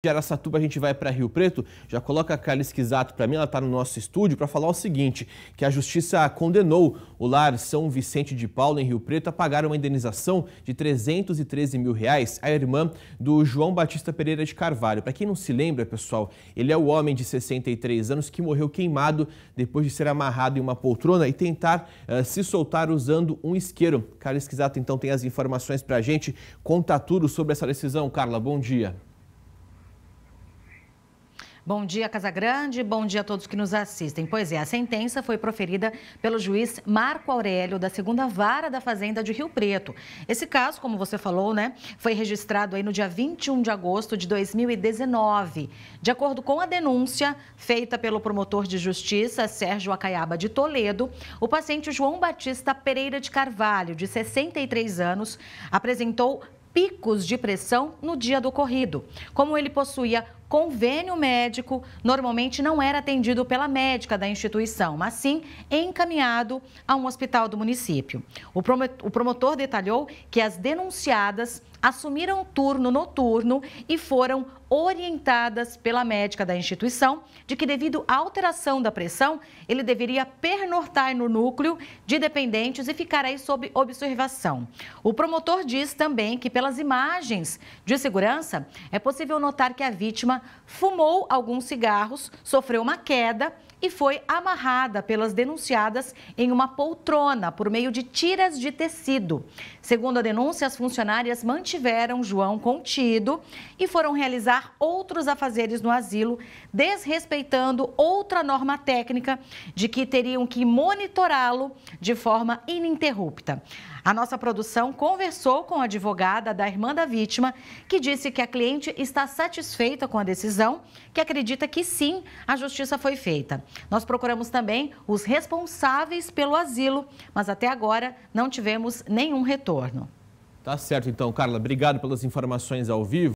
De Aracatuba a gente vai para Rio Preto, já coloca a Carla Esquisato para mim, ela está no nosso estúdio para falar o seguinte, que a justiça condenou o lar São Vicente de Paulo em Rio Preto a pagar uma indenização de 313 mil reais à irmã do João Batista Pereira de Carvalho. Para quem não se lembra, pessoal, ele é o homem de 63 anos que morreu queimado depois de ser amarrado em uma poltrona e tentar uh, se soltar usando um isqueiro. Carla Esquisato então tem as informações para a gente, conta tudo sobre essa decisão. Carla, bom dia. Bom dia, Casagrande. Bom dia a todos que nos assistem. Pois é, a sentença foi proferida pelo juiz Marco Aurélio, da segunda vara da Fazenda de Rio Preto. Esse caso, como você falou, né, foi registrado aí no dia 21 de agosto de 2019. De acordo com a denúncia feita pelo promotor de justiça Sérgio Acaiaba de Toledo, o paciente João Batista Pereira de Carvalho, de 63 anos, apresentou picos de pressão no dia do ocorrido. Como ele possuía convênio médico, normalmente não era atendido pela médica da instituição, mas sim encaminhado a um hospital do município. O promotor detalhou que as denunciadas assumiram turno noturno e foram orientadas pela médica da instituição de que, devido à alteração da pressão, ele deveria pernortar no núcleo de dependentes e ficar aí sob observação. O promotor diz também que, pelas imagens de segurança, é possível notar que a vítima fumou alguns cigarros, sofreu uma queda e foi amarrada pelas denunciadas em uma poltrona por meio de tiras de tecido. Segundo a denúncia, as funcionárias mantiveram João contido e foram realizar outros afazeres no asilo, desrespeitando outra norma técnica de que teriam que monitorá-lo de forma ininterrupta. A nossa produção conversou com a advogada da irmã da vítima, que disse que a cliente está satisfeita com a decisão que acredita que sim, a justiça foi feita. Nós procuramos também os responsáveis pelo asilo, mas até agora não tivemos nenhum retorno. Tá certo, então, Carla. Obrigado pelas informações ao vivo.